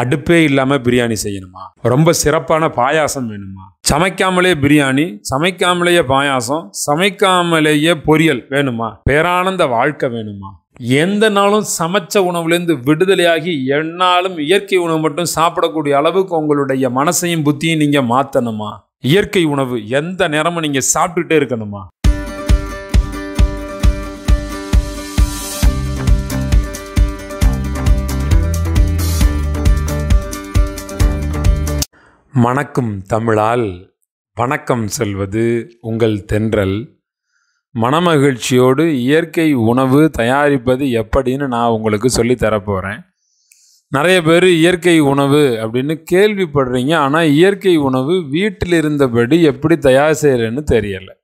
அடுப்பே இல்லாமல் பிரியாணி செய்யணுமா ரொம்ப சிறப்பான பாயாசம் வேணுமா சமைக்காமலே பிரியாணி சமைக்காமலேயே பாயாசம் சமைக்காமலேயே பொரியல் வேணுமா பேரானந்த வாழ்க்கை வேணுமா எந்த நாளும் சமைச்ச உணவுலேருந்து விடுதலையாகி எந்நாளும் இயற்கை உணவு மட்டும் சாப்பிடக்கூடிய அளவுக்கு உங்களுடைய மனசையும் புத்தியும் நீங்கள் மாற்றணுமா இயற்கை உணவு எந்த நேரமும் நீங்கள் சாப்பிட்டுட்டே இருக்கணுமா மணக்கும் தமிழால் வணக்கம் செல்வது உங்கள் தென்றல் மனமகிழ்ச்சியோடு இயற்கை உணவு தயாரிப்பது எப்படின்னு நான் உங்களுக்கு தரப்போகிறேன் நிறைய பேர் இயற்கை உணவு அப்படின்னு கேள்விப்படுறீங்க ஆனால் இயற்கை உணவு வீட்டில் இருந்தபடி எப்படி தயார் செய்கிறேன்னு தெரியலை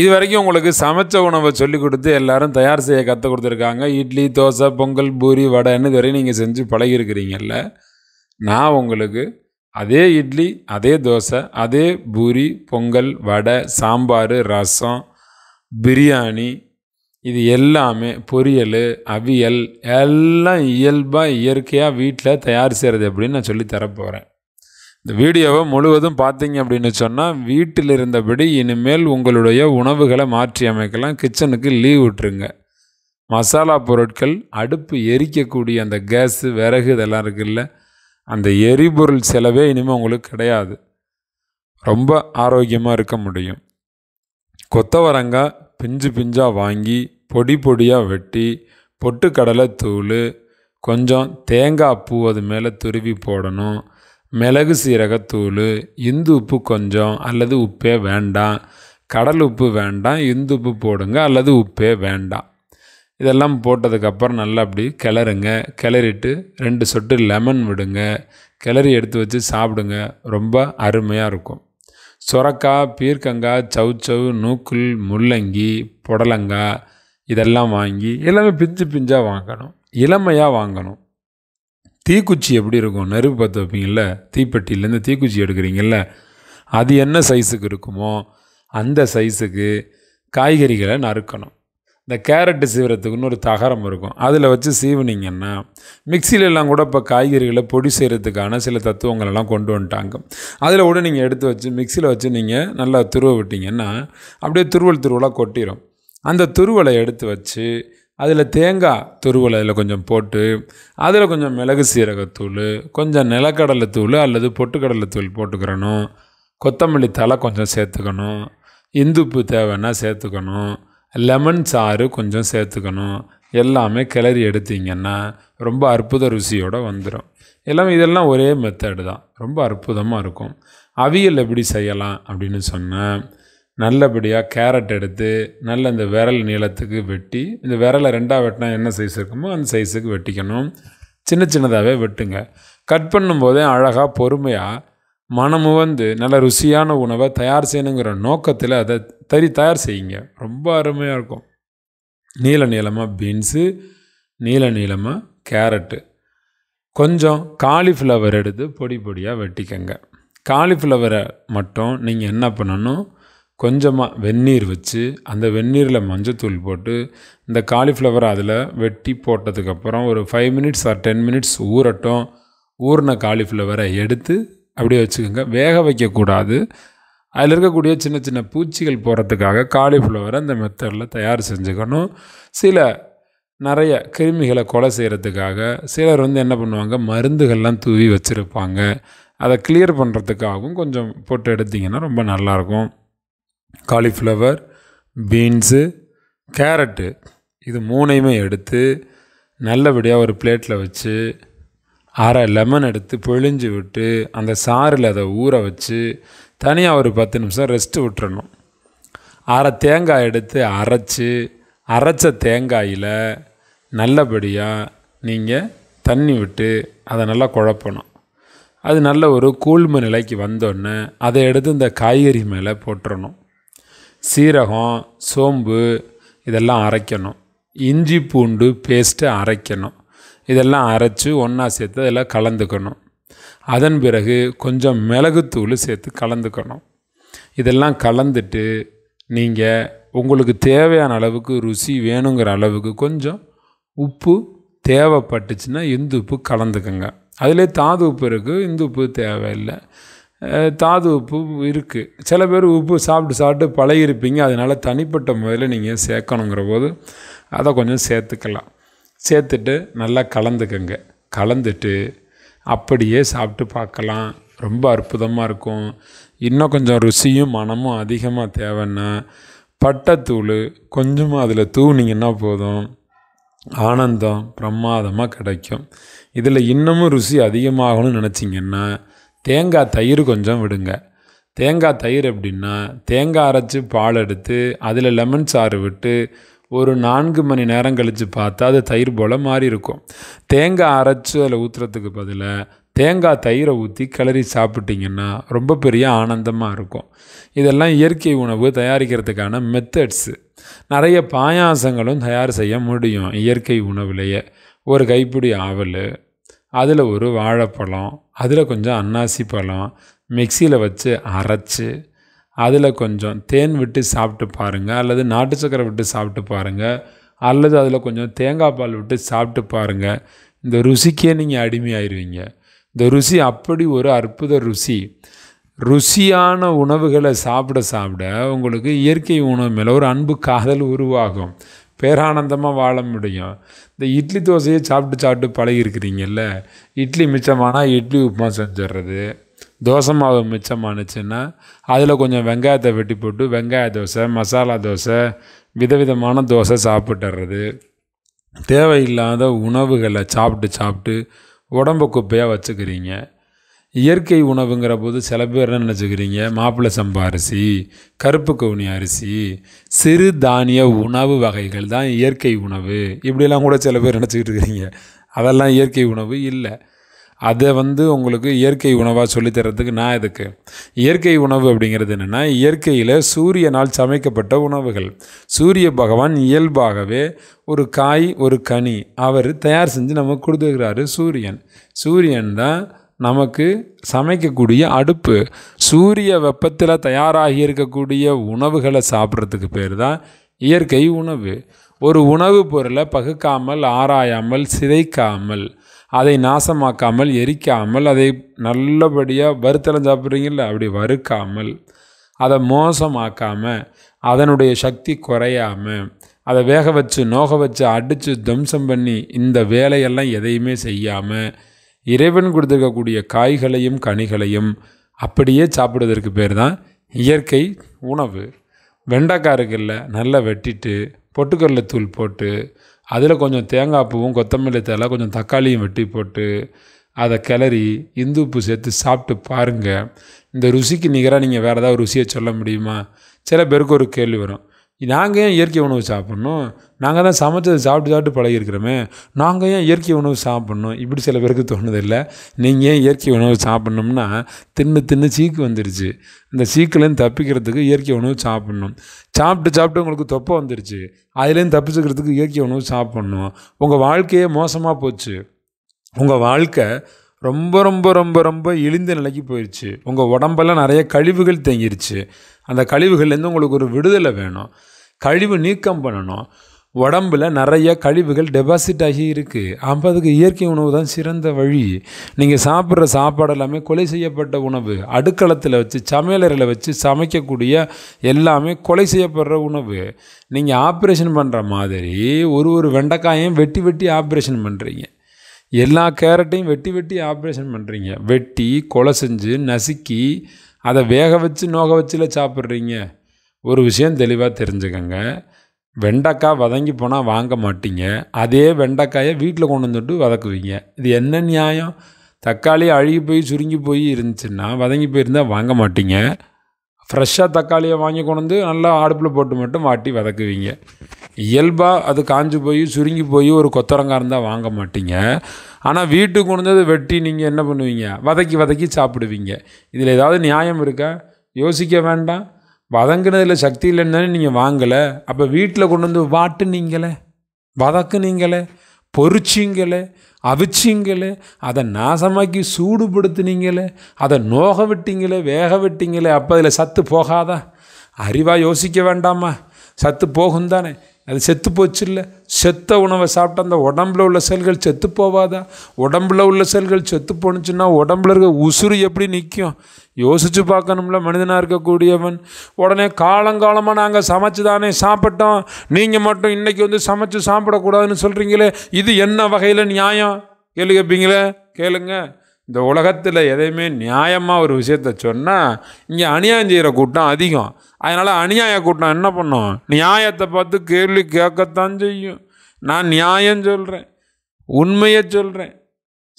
இது வரைக்கும் உங்களுக்கு சமைச்ச உணவை சொல்லி கொடுத்து எல்லாரும் தயார் செய்ய கற்றுக் கொடுத்துருக்காங்க இட்லி தோசை பொங்கல் பூரி வடைன்னு இதுவரையும் நீங்கள் செஞ்சு பழகிருக்கிறீங்கல்ல நான் உங்களுக்கு அதே இட்லி அதே தோசை அதே பூரி பொங்கல் வடை சாம்பார் ரசம் பிரியாணி இது எல்லாமே பொரியல் அவியல் எல்லாம் இயல்பாக இயற்கையாக வீட்டில் தயார் செய்கிறது அப்படின்னு நான் சொல்லி தரப்போகிறேன் இந்த வீடியோவை முழுவதும் பார்த்தீங்க அப்படின்னு சொன்னால் வீட்டில் இருந்தபடி இனிமேல் உங்களுடைய உணவுகளை மாற்றி அமைக்கலாம் கிச்சனுக்கு லீவ் விட்டுருங்க மசாலா பொருட்கள் அடுப்பு எரிக்கக்கூடிய அந்த கேஸு விறகு இதெல்லாம் இருக்குல்ல அந்த எரிபொருள் செலவே இனிமேல் உங்களுக்கு கிடையாது ரொம்ப ஆரோக்கியமாக இருக்க முடியும் கொத்தவரங்காய் பிஞ்சு பிஞ்சாக வாங்கி பொடி பொடியாக வெட்டி பொட்டுக்கடலை தூள் கொஞ்சம் தேங்காய் பூ அது மேலே துருவி போடணும் மிளகு சீரகத்தூள் இந்து உப்பு கொஞ்சம் அல்லது உப்பே வேண்டாம் கடல் உப்பு வேண்டாம் இந்து உப்பு போடுங்க அல்லது உப்பே வேண்டாம் இதெல்லாம் போட்டதுக்கப்புறம் நல்லா அப்படி கிளறுங்க கிளறிட்டு ரெண்டு சொட்டு லெமன் விடுங்க கிளறி எடுத்து வச்சு சாப்பிடுங்க ரொம்ப அருமையாக இருக்கும் சுரக்காய் பீர்க்கங்காய் சவுச்சவு நூக்குள் முள்ளங்கி புடலங்காய் இதெல்லாம் வாங்கி எல்லாமே பிஞ்சு பிஞ்சாக வாங்கணும் இளமையாக வாங்கணும் தீக்குச்சி எப்படி இருக்கும் நெருப்பு பற்ற வைப்பீங்கள்ல தீப்பெட்டியிலேருந்து தீக்குச்சி எடுக்கிறீங்கள அது என்ன சைஸுக்கு இருக்குமோ அந்த சைஸுக்கு காய்கறிகளை நறுக்கணும் இந்த கேரட்டு சீவுறதுக்கு இன்னொரு தகரம் இருக்கும் அதில் வச்சு சீவுனிங்கன்னா மிக்சிலெல்லாம் கூட இப்போ காய்கறிகளை பொடி செய்கிறதுக்கான சில தத்துவங்களெல்லாம் கொண்டு வந்துட்டாங்க அதில் கூட நீங்கள் எடுத்து வச்சு மிக்சியில் வச்சு நீங்கள் நல்லா துருவ விட்டிங்கன்னா அப்படியே துருவல் துருவலாக கொட்டிடும் அந்த துருவலை எடுத்து வச்சு அதில் தேங்காய் துருவலை அதில் கொஞ்சம் போட்டு அதில் கொஞ்சம் மிளகு சீரகத்தூள் கொஞ்சம் நிலக்கடலை தூள் அல்லது பொட்டுக்கடலை தூள் போட்டுக்கிறணும் கொத்தமல்லி தலை கொஞ்சம் சேர்த்துக்கணும் இந்துப்பு தேவைன்னா சேர்த்துக்கணும் லெமன் சாறு கொஞ்சம் சேர்த்துக்கணும் எல்லாமே கிளறி எடுத்தீங்கன்னா ரொம்ப அற்புத ருசியோடு வந்துடும் எல்லாமே இதெல்லாம் ஒரே மெத்தடு தான் ரொம்ப அற்புதமாக இருக்கும் அவியல் எப்படி செய்யலாம் அப்படின்னு சொன்னால் நல்லபடியாக கேரட் எடுத்து நல்ல இந்த விரல் நீளத்துக்கு வெட்டி இந்த விரலை ரெண்டாக வெட்டினா என்ன சைஸ் இருக்குமோ அந்த சைஸுக்கு வெட்டிக்கணும் சின்ன சின்னதாகவே வெட்டுங்க கட் பண்ணும்போதே அழகாக பொறுமையாக மனமும் வந்து நல்ல ருசியான உணவை தயார் செய்யணுங்கிற நோக்கத்தில் அதை தறி தயார் செய்யுங்க ரொம்ப அருமையாக இருக்கும் நீல நீளமாக பீன்ஸு நீல நீளமாக கேரட்டு கொஞ்சம் காலிஃப்ளவர் எடுத்து பொடி பொடியாக வெட்டிக்கங்க காலிஃப்ளவரை மட்டும் நீங்கள் என்ன பண்ணணும் கொஞ்சமாக வெந்நீர் வச்சு அந்த வெந்நீரில் மஞ்சத்தூள் போட்டு இந்த காலிஃப்ளவரை அதில் வெட்டி போட்டதுக்கப்புறம் ஒரு five minutes or ten minutes ஊறட்டும் ஊறின காலிஃப்ளவரை எடுத்து அப்படியே வச்சுக்கோங்க வேக வைக்கக்கூடாது அதில் இருக்கக்கூடிய சின்ன சின்ன பூச்சிகள் போகிறதுக்காக காலிஃப்ளவரை அந்த மெத்தடில் தயார் செஞ்சுக்கணும் சில நிறைய கிருமிகளை கொலை செய்கிறதுக்காக சிலர் வந்து என்ன பண்ணுவாங்க மருந்துகள்லாம் தூவி வச்சுருப்பாங்க அதை கிளியர் பண்ணுறதுக்காகவும் கொஞ்சம் போட்டு எடுத்திங்கன்னா ரொம்ப நல்லாயிருக்கும் காலிஃப்ளவர் பீன்ஸு கேரட்டு இது மூணையுமே எடுத்து நல்லபடியாக ஒரு பிளேட்டில் வச்சு அரை லெமன் எடுத்து பிழிஞ்சு விட்டு அந்த சாறில் அதை ஊற வச்சு தனியாக ஒரு பத்து நிமிஷம் ரெஸ்ட்டு விட்டுறணும் அரை தேங்காய் எடுத்து அரைச்சி அரைச்ச தேங்காயில் நல்லபடியாக நீங்கள் தண்ணி விட்டு அதை நல்லா குழப்பணும் அது நல்ல ஒரு கூழ்ம நிலைக்கு வந்தோடனே அதை எடுத்து இந்த காய்கறி மேலே போட்டுறணும் சீரகம் சோம்பு இதெல்லாம் அரைக்கணும் இஞ்சி பூண்டு பேஸ்ட்டு அரைக்கணும் இதெல்லாம் அரைச்சி ஒன்றா சேர்த்து அதில் கலந்துக்கணும் அதன் பிறகு கொஞ்சம் மிளகுத்தூள் சேர்த்து கலந்துக்கணும் இதெல்லாம் கலந்துட்டு நீங்கள் உங்களுக்கு தேவையான அளவுக்கு ருசி வேணுங்கிற அளவுக்கு கொஞ்சம் உப்பு தேவைப்பட்டுச்சுன்னா இந்து உப்பு கலந்துக்கோங்க அதிலே தாது உப்பு இருக்குது இந்து உப்பு தேவையில்லை தாது உப்பு இருக்குது சில பேர் உப்பு சாப்பிட்டு சாப்பிட்டு பழகிருப்பீங்க அதனால் தனிப்பட்ட முறையில் நீங்கள் சேர்க்கணுங்கிற போது அதை கொஞ்சம் சேர்த்துக்கலாம் சேர்த்துட்டு நல்லா கலந்துக்கங்க கலந்துட்டு அப்படியே சாப்பிட்டு பார்க்கலாம் ரொம்ப அற்புதமாக இருக்கும் இன்னும் கொஞ்சம் ருசியும் மனமும் அதிகமாக தேவைன்னா பட்டைத்தூள் கொஞ்சமாக அதில் தூவினீங்கன்னா போதும் ஆனந்தம் பிரமாதமாக கிடைக்கும் இதில் இன்னமும் ருசி அதிகமாகணும்னு நினச்சிங்கன்னா தேங்காய் தயிர் கொஞ்சம் விடுங்க தேங்காய் தயிர் அப்படின்னா தேங்காய் அரைச்சி பால் எடுத்து அதில் லெமன் சாறு விட்டு ஒரு நான்கு மணி நேரம் கழித்து பார்த்தா அது தயிர் போல் மாறி இருக்கும் தேங்காய் அரைச்சி அதில் ஊற்றுறதுக்கு பதிலாக தேங்காய் தயிரை ஊற்றி கிளறி சாப்பிட்டிங்கன்னா ரொம்ப பெரிய ஆனந்தமாக இருக்கும் இதெல்லாம் இயற்கை உணவு தயாரிக்கிறதுக்கான மெத்தட்ஸு நிறைய பாயாசங்களும் தயார் செய்ய முடியும் இயற்கை உணவுலையே ஒரு கைப்பிடி ஆவல் அதில் ஒரு வாழைப்பழம் அதில் கொஞ்சம் அன்னாசி பழம் மிக்சியில் வச்சு அரைச்சி அதில் கொஞ்சம் தேன் விட்டு சாப்பிட்டு பாருங்கள் அல்லது நாட்டு சக்கரை விட்டு சாப்பிட்டு பாருங்கள் அல்லது அதில் கொஞ்சம் தேங்காய் பால் விட்டு சாப்பிட்டு பாருங்கள் இந்த ருசிக்கே நீங்கள் அடிமையாயிருவீங்க இந்த ருசி அப்படி ஒரு அற்புத ருசி ருசியான உணவுகளை சாப்பிட சாப்பிட உங்களுக்கு இயற்கை உணவு மேலே ஒரு அன்பு காதல் உருவாகும் பேரானந்தமாக வாழ முடியும் இந்த இட்லி தோசையை சாப்பிட்டு சாப்பிட்டு பழகிருக்கிறீங்கல்ல இட்லி மிச்சமானால் இட்லி உப்புமா செஞ்சிட்றது தோசை மாவு மிச்சமானுச்சுன்னா அதில் கொஞ்சம் வெங்காயத்தை வெட்டி போட்டு வெங்காய தோசை மசாலா தோசை விதவிதமான தோசை சாப்பிட்டுறது தேவையில்லாத உணவுகளை சாப்பிட்டு சாப்பிட்டு உடம்பு குப்பையாக வச்சுக்கிறீங்க இயற்கை உணவுங்கிற போது சில பேர் என்ன நினச்சிக்கிறீங்க மாப்பிள்ளை சம்பா அரிசி கருப்பு கவுனி அரிசி சிறு தானிய உணவு வகைகள் தான் இயற்கை உணவு இப்படிலாம் கூட சில பேர் நினச்சிக்கிட்டு இருக்கிறீங்க அதெல்லாம் இயற்கை உணவு இல்லை அதை வந்து உங்களுக்கு இயற்கை உணவாக சொல்லித்தரத்துக்கு நான் இதுக்கு இயற்கை உணவு அப்படிங்கிறது என்னென்னா இயற்கையில் சூரியனால் சமைக்கப்பட்ட உணவுகள் சூரிய பகவான் இயல்பாகவே ஒரு காய் ஒரு கனி அவர் தயார் செஞ்சு நமக்கு கொடுத்துருக்கிறாரு சூரியன் சூரியன் தான் நமக்கு சமைக்கக்கூடிய அடுப்பு சூரிய வெப்பத்தில் தயாராகி இருக்கக்கூடிய உணவுகளை சாப்பிட்றதுக்கு பேர் தான் இயற்கை உணவு ஒரு உணவுப் பொருளை பகுக்காமல் ஆராயாமல் சிதைக்காமல் அதை நாசமாக்காமல் எரிக்காமல் அதை நல்லபடியாக வறுத்தலம் சாப்பிட்றீங்கல்ல அப்படி வறுக்காமல் அதை மோசமாக்காமல் அதனுடைய சக்தி குறையாமல் அதை வேக வச்சு நோக வச்சு அடித்து துவம்சம் பண்ணி இந்த வேலையெல்லாம் எதையுமே செய்யாமல் இறைவன் கொடுத்துருக்கக்கூடிய காய்களையும் கனிகளையும் அப்படியே சாப்பிடுவதற்கு பேர் தான் இயற்கை உணவு வெண்டைக்காய் இருக்குல்ல நல்லா வெட்டிட்டு பொட்டுக்கடலை தூள் போட்டு அதில் கொஞ்சம் தேங்காய் பூவும் கொத்தமல்லி தலை கொஞ்சம் தக்காளியும் வெட்டி போட்டு அதை கிளறி இந்து உப்பு சேர்த்து சாப்பிட்டு பாருங்கள் இந்த ருசிக்கு நிகராக நீங்கள் வேறு ஏதாவது ருசியை சொல்ல முடியுமா சில பேருக்கு ஒரு கேள்வி வரும் நாங்கள் ஏன் இயற்கை உணவு சாப்பிட்ணும் நாங்கள் தான் சமைச்சதை சாப்பிட்டு சாப்பிட்டு பழகிருக்கிறோமே நாங்கள் ஏன் இயற்கை உணவு சாப்பிட்ணும் இப்படி சில பேருக்கு தோணுதில்லை நீங்கள் ஏன் இயற்கை உணவு சாப்பிட்ணும்னா தின்னு தின்னு சீக்கு வந்துருச்சு இந்த சீக்குலேருந்து தப்பிக்கிறதுக்கு இயற்கை உணவு சாப்பிட்ணும் சாப்பிட்டு சாப்பிட்டு உங்களுக்கு தொப்பை வந்துருச்சு அதுலேருந்து தப்பிச்சுக்கிறதுக்கு இயற்கை உணவு சாப்பிட்ணும் உங்கள் வாழ்க்கையே மோசமாக போச்சு உங்கள் வாழ்க்கை ரொம்ப ரொம்ப ரொம்ப ரொம்ப இழிந்த நிலைக்கு போயிடுச்சு உங்கள் உடம்பெல்லாம் நிறைய கழிவுகள் தேங்கிருச்சு அந்த கழிவுகள்லேருந்து உங்களுக்கு ஒரு விடுதலை வேணும் கழிவு நீக்கம் பண்ணணும் உடம்பில் நிறைய கழிவுகள் டெபாசிட் ஆகி இருக்குது அப்போ அதுக்கு இயற்கை உணவு தான் சிறந்த வழி நீங்கள் சாப்பிட்ற சாப்பாடு எல்லாமே கொலை செய்யப்பட்ட உணவு அடுக்களத்தில் வச்சு சமையலறையில் வச்சு சமைக்கக்கூடிய எல்லாமே கொலை செய்யப்படுற உணவு நீங்கள் ஆப்ரேஷன் பண்ணுற மாதிரி ஒரு ஒரு வெண்டைக்காயும் வெட்டி வெட்டி ஆப்ரேஷன் பண்ணுறீங்க எல்லா கேரட்டையும் வெட்டி வெட்டி ஆப்ரேஷன் பண்ணுறீங்க வெட்டி கொலை செஞ்சு நசுக்கி அதை வேக வச்சு நோக வச்சுல சாப்பிட்றீங்க ஒரு விஷயம் தெளிவாக தெரிஞ்சுக்கோங்க வெண்டைக்காய் வதங்கி போனால் வாங்க மாட்டீங்க அதே வெண்டைக்காயை வீட்டில் கொண்டு வந்துட்டு வதக்குவீங்க இது என்ன நியாயம் தக்காளி அழுகி போய் சுருங்கி போய் இருந்துச்சுன்னா வதங்கி போயிருந்தால் வாங்க மாட்டீங்க ஃப்ரெஷ்ஷாக தக்காளியை வாங்கி கொண்டு வந்து நல்லா அடுப்பில் போட்டு மட்டும் மாட்டி வதக்குவீங்க இயல்பாக அது காஞ்சி போய் சுருங்கி போய் ஒரு கொத்தரங்காக இருந்தால் வாங்க மாட்டீங்க ஆனால் வீட்டுக்கு கொண்டு வந்து வெட்டி நீங்கள் என்ன பண்ணுவீங்க வதக்கி வதக்கி சாப்பிடுவீங்க இதில் ஏதாவது நியாயம் இருக்கா யோசிக்க வேண்டாம் வதங்கினதில் சக்தி இல்லைன்னு நீங்கள் வாங்கலை அப்போ வீட்டில் கொண்டு வந்து வாட்டுனீங்களே வதக்குனீங்களே பொறிச்சிங்களே அவிச்சிங்களே அதை நாசமாக்கி சூடுபடுத்துனீங்களே அதை நோக விட்டீங்களே வேக விட்டீங்களே அப்போ அதில் சத்து போகாதா அறிவாக யோசிக்க வேண்டாமா சத்து போகும் தானே அது செத்து போச்சு இல்லை செத்த உணவை சாப்பிட்டா அந்த உடம்புல உள்ள செல்கள் செத்து போவாதா உடம்புல உள்ள செல்கள் செத்து போணுச்சுன்னா உடம்புல இருக்க உசுறு எப்படி நிற்கும் யோசித்து பார்க்கணும்ல மனிதனாக இருக்கக்கூடியவன் உடனே காலங்காலமாக நாங்கள் சமைச்சு தானே சாப்பிட்டோம் நீங்கள் மட்டும் இன்றைக்கி வந்து சமைச்சு சாப்பிடக்கூடாதுன்னு சொல்கிறீங்களே இது என்ன வகையில் நியாயம் கேளு கேட்பீங்களே கேளுங்க இந்த உலகத்தில் எதையுமே நியாயமாக ஒரு விஷயத்த சொன்னால் இங்கே அநியாயம் செய்கிற கூட்டம் அதிகம் அதனால் அநியாய கூட்டம் என்ன பண்ணும் நியாயத்தை பார்த்து கேள்வி கேட்கத்தான் செய்யும் நான் நியாயம் சொல்கிறேன் உண்மையை சொல்கிறேன்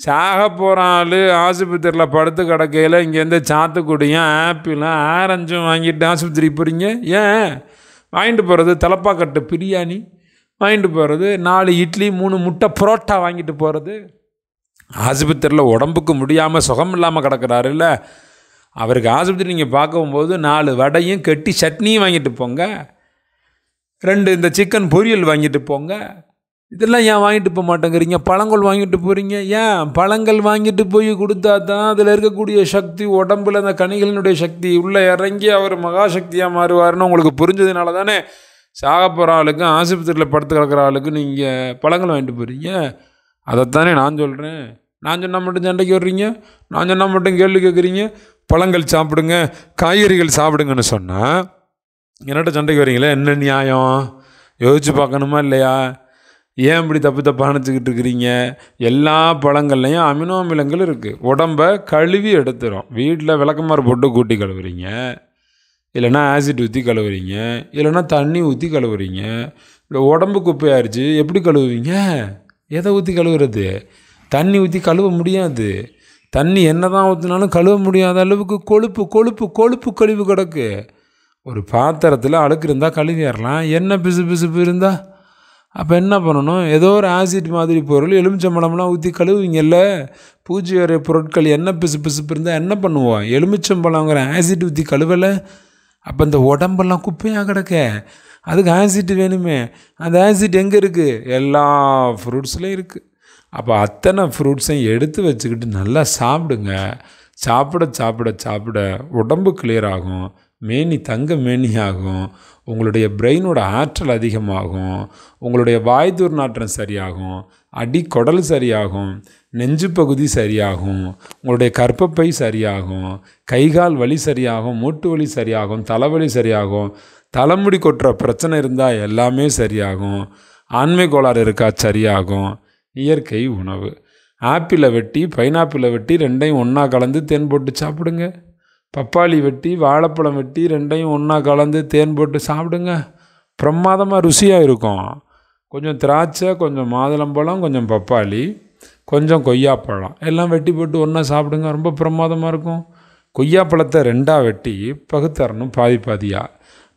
சாக போகிற ஆள் ஆஸ்பத்திரியில் படுத்து கிடக்கையில் இங்கேருந்து சாத்துக்குடியும் ஆப்பிளும் ஆரஞ்சும் வாங்கிட்டு ஆஸ்பத்திரிக்கு போகிறீங்க ஏன் வாங்கிட்டு போகிறது தலப்பாக்கட்டு பிரியாணி வாங்கிட்டு போகிறது நாலு இட்லி மூணு முட்டை புரோட்டா வாங்கிட்டு போகிறது ஆஸ்பத்திரியில் உடம்புக்கு முடியாமல் சுகம் இல்லாமல் கிடக்கிறாரு இல்லை அவருக்கு ஆஸ்பத்திரி நீங்கள் பார்க்கும்போது நாலு வடையும் கெட்டி சட்னியும் வாங்கிட்டு போங்க ரெண்டு இந்த சிக்கன் பொரியல் வாங்கிட்டு போங்க இதெல்லாம் ஏன் வாங்கிட்டு போக மாட்டேங்கிறீங்க பழங்கள் வாங்கிட்டு போகிறீங்க ஏன் பழங்கள் வாங்கிட்டு போய் கொடுத்தா தான் அதில் இருக்கக்கூடிய சக்தி உடம்புல அந்த கனிகளினுடைய சக்தி உள்ளே இறங்கி அவர் மகாசக்தியாக மாறுவார்னு உங்களுக்கு புரிஞ்சதுனால தானே சாக போகிற ஆளுக்கும் ஆஸ்பத்திரியில் படுத்து கிடக்கிற ஆளுக்கும் நீங்கள் பழங்கள் வாங்கிட்டு போகிறீங்க அதைத்தானே நான் சொல்கிறேன் நான் சொன்னால் மட்டும் சண்டைக்கு வர்றீங்க நான் சொன்னால் மட்டும் கேள்வி கேட்குறீங்க பழங்கள் சாப்பிடுங்க காய்கறிகள் சாப்பிடுங்கன்னு சொன்னால் என்னட்ட சண்டைக்கு வரீங்களே என்ன நியாயம் யோசித்து பார்க்கணுமா இல்லையா ஏன் இப்படி தப்பு தப்பாக அணைச்சிக்கிட்டு இருக்கிறீங்க எல்லா பழங்கள்லையும் அமினோ அமிலங்கள் இருக்குது உடம்பை கழுவி எடுத்துரும் வீட்டில் விளக்கமாறு போட்டு கூட்டி கழுவுறீங்க இல்லைன்னா ஆசிட் ஊற்றி கழுவுறீங்க இல்லைன்னா தண்ணி ஊற்றி கழுவுறீங்க இல்லை உடம்பு குப்பையாயிருச்சு எப்படி கழுவுவீங்க எதை ஊற்றி கழுவுறது தண்ணி ஊற்றி கழுவ முடியாது தண்ணி என்ன தான் ஊற்றினாலும் கழுவ முடியாத அளவுக்கு கொழுப்பு கொழுப்பு கொழுப்பு கழிவு கிடக்கு ஒரு பாத்திரத்தில் அழுக்கு இருந்தால் கழுவிடலாம் என்ன பிசு பிசுப்பு இருந்தால் அப்போ என்ன பண்ணணும் ஏதோ ஒரு ஆசிட் மாதிரி பொருள் எலுமிச்சம்பழம்லாம் ஊற்றி கழுவுவீங்கல்ல பூஜை வரைய பொருட்கள் என்ன பிசு பிசுப்பு இருந்தால் என்ன பண்ணுவோம் எலுமிச்சம்பழங்கிற ஆசிட் ஊற்றி கழுவலை அப்போ இந்த உடம்பெல்லாம் குப்பையாக கிடக்க அதுக்கு ஆசிட் வேணுமே அந்த ஆசிட் எங்கே இருக்குது எல்லா ஃப்ரூட்ஸ்லேயும் இருக்குது அப்போ அத்தனை ஃப்ரூட்ஸையும் எடுத்து வச்சுக்கிட்டு நல்லா சாப்பிடுங்க சாப்பிட சாப்பிட சாப்பிட உடம்பு கிளியர் ஆகும் மேனி தங்க மேனி ஆகும் உங்களுடைய பிரெயினோட ஆற்றல் அதிகமாகும் உங்களுடைய வாய் நாற்றம் சரியாகும் அடி குடல் சரியாகும் நெஞ்சு பகுதி சரியாகும் உங்களுடைய கற்பப்பை சரியாகும் கைகால் வலி சரியாகும் மூட்டு வலி சரியாகும் தலைவலி சரியாகும் தலைமுடி கொட்டுற பிரச்சனை இருந்தால் எல்லாமே சரியாகும் ஆண்மை கோளாறு இருக்கா சரியாகும் இயற்கை உணவு ஆப்பிளை வெட்டி பைனாப்பிளை வெட்டி ரெண்டையும் ஒன்றா கலந்து தேன் போட்டு சாப்பிடுங்க பப்பாளி வெட்டி வாழைப்பழம் வெட்டி ரெண்டையும் ஒன்றா கலந்து தேன் போட்டு சாப்பிடுங்க பிரமாதமாக ருசியாக இருக்கும் கொஞ்சம் திராட்சை கொஞ்சம் மாதுளம்பழம் கொஞ்சம் பப்பாளி கொஞ்சம் கொய்யாப்பழம் எல்லாம் வெட்டி போட்டு ஒன்றா சாப்பிடுங்க ரொம்ப பிரமாதமாக இருக்கும் கொய்யாப்பழத்தை ரெண்டாக வெட்டி பகுத்தரணும் பாதி பாதியாக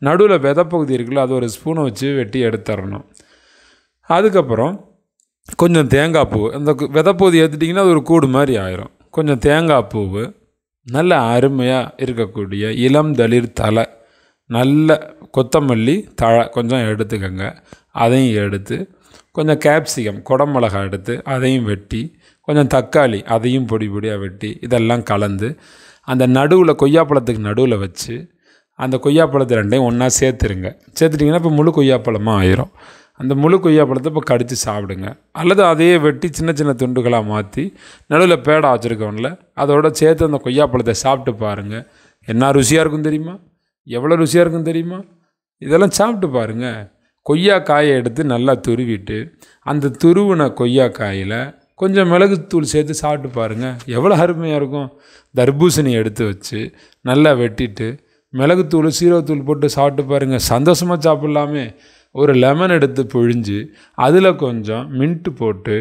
நடுவில் வித பகுதி இருக்குல்ல அது ஒரு ஸ்பூனை வச்சு வெட்டி எடுத்துடணும் அதுக்கப்புறம் கொஞ்சம் தேங்காய் பூ அந்த விதைப்பகுதி எடுத்துட்டிங்கன்னா அது ஒரு கூடு மாதிரி ஆயிரும் கொஞ்சம் தேங்காய் பூவு நல்ல அருமையாக இருக்கக்கூடிய இளம் தளிர் தலை நல்ல கொத்தமல்லி தழை கொஞ்சம் எடுத்துக்கோங்க அதையும் எடுத்து கொஞ்சம் கேப்சிகம் குடமிளகா எடுத்து அதையும் வெட்டி கொஞ்சம் தக்காளி அதையும் பொடி பொடியாக வெட்டி இதெல்லாம் கலந்து அந்த நடுவில் கொய்யாப்பழத்துக்கு நடுவில் வச்சு அந்த கொய்யாப்பழத்தை ரெண்டையும் ஒன்றா சேர்த்துருங்க சேர்த்துட்டிங்கன்னா இப்போ முழு கொய்யாப்பழமாக ஆயிரும் அந்த முழு கொய்யாப்பழத்தை இப்போ கடித்து சாப்பிடுங்க அல்லது அதையே வெட்டி சின்ன சின்ன துண்டுகளாக மாற்றி நடுவில் பேடா வச்சுருக்கவனில் அதோட சேர்த்து அந்த கொய்யாப்பழத்தை சாப்பிட்டு பாருங்கள் என்ன ருசியாக இருக்கும் தெரியுமா எவ்வளோ ருசியாக இருக்கும் தெரியுமா இதெல்லாம் சாப்பிட்டு பாருங்கள் கொய்யா காயை எடுத்து நல்லா துருவிட்டு அந்த துருவின கொய்யா காயில் கொஞ்சம் மிளகுத்தூள் சேர்த்து சாப்பிட்டு பாருங்கள் எவ்வளோ அருமையாக இருக்கும் தர்பூசணி எடுத்து வச்சு நல்லா வெட்டிட்டு மிளகுத்தூள் சீரகத்தூள் போட்டு சாப்பிட்டு பாருங்கள் சந்தோஷமாக சாப்பிட்லாமே ஒரு லெமன் எடுத்து பொழிஞ்சு அதில் கொஞ்சம் மின்ட்டு போட்டு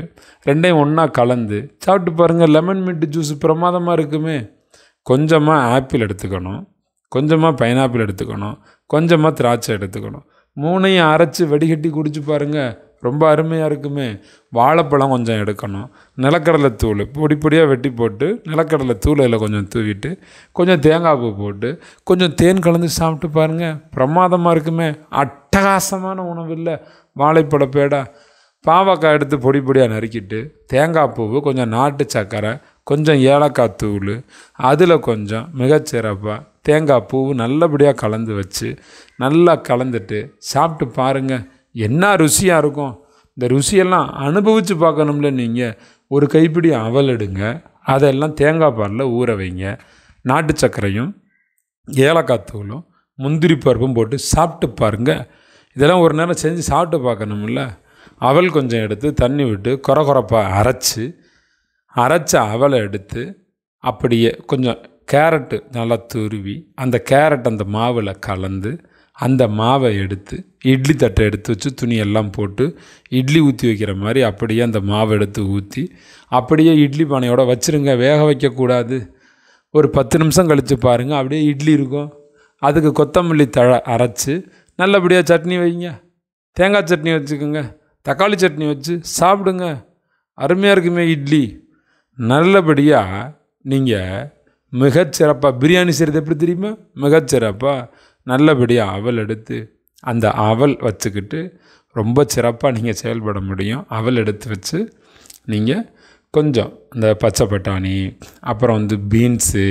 ரெண்டையும் ஒன்றா கலந்து சாப்பிட்டு பாருங்கள் லெமன் மின்ட்டு ஜூஸ் பிரமாதமாக இருக்குமே கொஞ்சமாக ஆப்பிள் எடுத்துக்கணும் கொஞ்சமாக பைனாப்பிள் எடுத்துக்கணும் கொஞ்சமாக திராட்சை எடுத்துக்கணும் மூணையும் அரைச்சி வடிகட்டி குடிச்சு பாருங்கள் ரொம்ப அருமையாக இருக்குமே வாழைப்பழம் கொஞ்சம் எடுக்கணும் நிலக்கடலை தூள் பொடி பொடியாக வெட்டி போட்டு நிலக்கடலை தூளையில் கொஞ்சம் தூவிட்டு கொஞ்சம் தேங்காய் பூ போட்டு கொஞ்சம் தேன் கலந்து சாப்பிட்டு பாருங்கள் பிரமாதமாக இருக்குமே அட்டகாசமான உணவு இல்லை வாழைப்பழ பேடா பாவக்காய் எடுத்து பொடி பொடியாக நறுக்கிட்டு தேங்காய் பூவு கொஞ்சம் நாட்டு சக்கரை கொஞ்சம் ஏலக்காய் தூள் அதில் கொஞ்சம் மிகச்சிறப்பாக தேங்காய் பூவு நல்லபடியாக கலந்து வச்சு நல்லா கலந்துட்டு சாப்பிட்டு பாருங்கள் என்ன ருசியாக இருக்கும் இந்த ருசியெல்லாம் அனுபவித்து பார்க்கணும்ல நீங்கள் ஒரு கைப்பிடி அவல் எடுங்க அதெல்லாம் தேங்காய் பாலில் ஊற வைங்க நாட்டு சர்க்கரையும் ஏலக்காய் தூளும் முந்திரி பருப்பும் போட்டு சாப்பிட்டு பாருங்கள் இதெல்லாம் ஒரு நேரம் செஞ்சு சாப்பிட்டு பார்க்கணும்ல அவல் கொஞ்சம் எடுத்து தண்ணி விட்டு குறை குறைப்பாக அரைச்சி அரைச்ச அவலை எடுத்து அப்படியே கொஞ்சம் கேரட்டு நல்லா துருவி அந்த கேரட் அந்த மாவில் கலந்து அந்த மாவை எடுத்து இட்லி தட்டை எடுத்து வச்சு துணியெல்லாம் போட்டு இட்லி ஊற்றி வைக்கிற மாதிரி அப்படியே அந்த மாவை எடுத்து ஊற்றி அப்படியே இட்லி பானையோட வச்சுருங்க வேக வைக்கக்கூடாது ஒரு பத்து நிமிஷம் கழித்து பாருங்கள் அப்படியே இட்லி இருக்கும் அதுக்கு கொத்தமல்லி தழை அரைச்சி நல்லபடியாக சட்னி வைங்க தேங்காய் சட்னி வச்சுக்கோங்க தக்காளி சட்னி வச்சு சாப்பிடுங்க அருமையாக இருக்குமே இட்லி நல்லபடியாக நீங்கள் மிகச்சிறப்பாக பிரியாணி செய்கிறது எப்படி தெரியுமா மிகச்சிறப்பாக நல்லபடியாக அவல் எடுத்து அந்த அவல் வச்சுக்கிட்டு ரொம்ப சிறப்பாக நீங்கள் செயல்பட முடியும் அவல் எடுத்து வச்சு நீங்கள் கொஞ்சம் இந்த பச்சை பட்டாணி அப்புறம் வந்து பீன்ஸு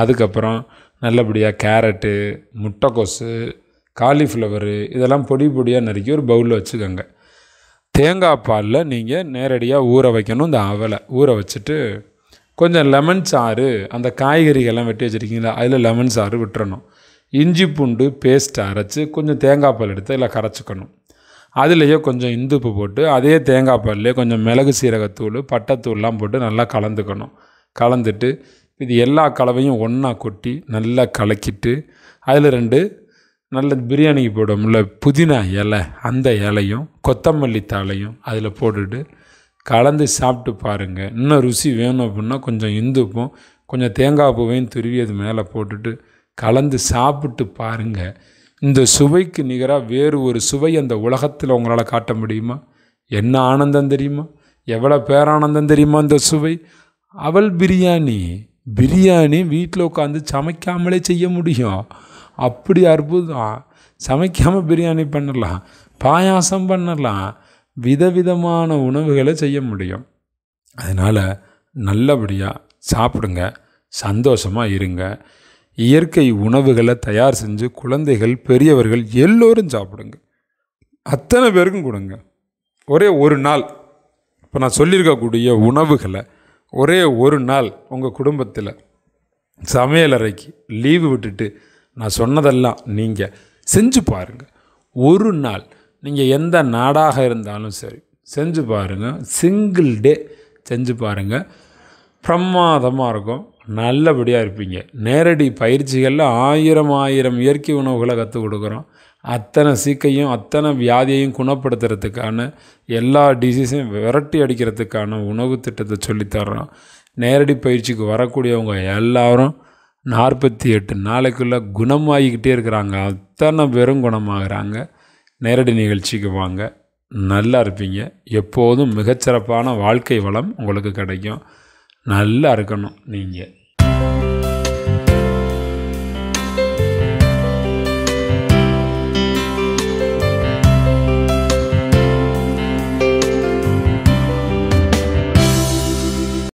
அதுக்கப்புறம் நல்லபடியாக கேரட்டு முட்டைக்கோசு காலிஃப்ளவரு இதெல்லாம் பொடி பொடியாக நறுக்கி ஒரு பவுலில் வச்சுக்கோங்க தேங்காய் பாலில் நீங்கள் நேரடியாக ஊற வைக்கணும் இந்த அவலை ஊற வச்சுட்டு கொஞ்சம் லெமன் சாறு அந்த காய்கறிகள்லாம் வெட்டி வச்சுருக்கீங்களா அதில் லெமன் சாறு விட்டுறணும் இஞ்சி பூண்டு பேஸ்ட் அரைச்சி கொஞ்சம் தேங்காய் பால் எடுத்து இல்லை கரைச்சிக்கணும் அதுலேயே கொஞ்சம் இந்துப்பு போட்டு அதே தேங்காய் பால்லேயே கொஞ்சம் மிளகு சீரகத்தூள் பட்டைத்தூள்லாம் போட்டு நல்லா கலந்துக்கணும் கலந்துட்டு இது எல்லா கலவையும் ஒன்றா கொட்டி நல்லா கலக்கிட்டு அதில் ரெண்டு நல்ல பிரியாணிக்கு போடுவோம்ல புதினா இலை அந்த இலையும் கொத்தமல்லி தலையும் அதில் போட்டுட்டு கலந்து சாப்பிட்டு பாருங்கள் இன்னும் ருசி வேணும் அப்படின்னா கொஞ்சம் இந்துப்பும் கொஞ்சம் தேங்காய் பூவையும் துருவி அது மேலே போட்டுட்டு கலந்து சாப்பிட்டு பாருங்கள் இந்த சுவைக்கு நிகராக வேறு ஒரு சுவை அந்த உலகத்தில் உங்களால் காட்ட முடியுமா என்ன ஆனந்தம் தெரியுமா எவ்வளோ பேரானந்தம் தெரியுமா அந்த சுவை அவள் பிரியாணி பிரியாணி வீட்டில் உட்காந்து சமைக்காமலே செய்ய முடியும் அப்படி அற்புதம் சமைக்காமல் பிரியாணி பண்ணலாம் பாயாசம் பண்ணலாம் விதவிதமான உணவுகளை செய்ய முடியும் அதனால் நல்லபடியாக சாப்பிடுங்க சந்தோஷமாக இருங்க இயற்கை உணவுகளை தயார் செஞ்சு குழந்தைகள் பெரியவர்கள் எல்லோரும் சாப்பிடுங்க அத்தனை பேருக்கும் கொடுங்க ஒரே ஒரு நாள் இப்போ நான் சொல்லியிருக்கக்கூடிய உணவுகளை ஒரே ஒரு நாள் உங்கள் குடும்பத்தில் சமையலறைக்கு லீவு விட்டுட்டு நான் சொன்னதெல்லாம் நீங்கள் செஞ்சு பாருங்கள் ஒரு நாள் நீங்கள் எந்த நாடாக இருந்தாலும் சரி செஞ்சு பாருங்கள் சிங்கிள் டே செஞ்சு பாருங்கள் பிரமாதமாக இருக்கும் நல்லபடியாக இருப்பீங்க நேரடி பயிற்சிகளில் ஆயிரம் ஆயிரம் இயற்கை உணவுகளை கற்றுக் கொடுக்குறோம் அத்தனை சீக்கையும் அத்தனை வியாதியையும் குணப்படுத்துறதுக்கான எல்லா டிசீஸையும் விரட்டி அடிக்கிறதுக்கான உணவு திட்டத்தை சொல்லித்தர்றோம் நேரடி பயிற்சிக்கு வரக்கூடியவங்க எல்லாரும் நாற்பத்தி எட்டு நாளைக்குள்ளே குணமாகிக்கிட்டே இருக்கிறாங்க அத்தனை பேரும் குணமாகறாங்க நேரடி நிகழ்ச்சிக்கு வாங்க நல்லா இருப்பீங்க எப்போதும் மிகச்சிறப்பான வாழ்க்கை வளம் உங்களுக்கு கிடைக்கும் நல்லா இருக்கணும் நீங்கள்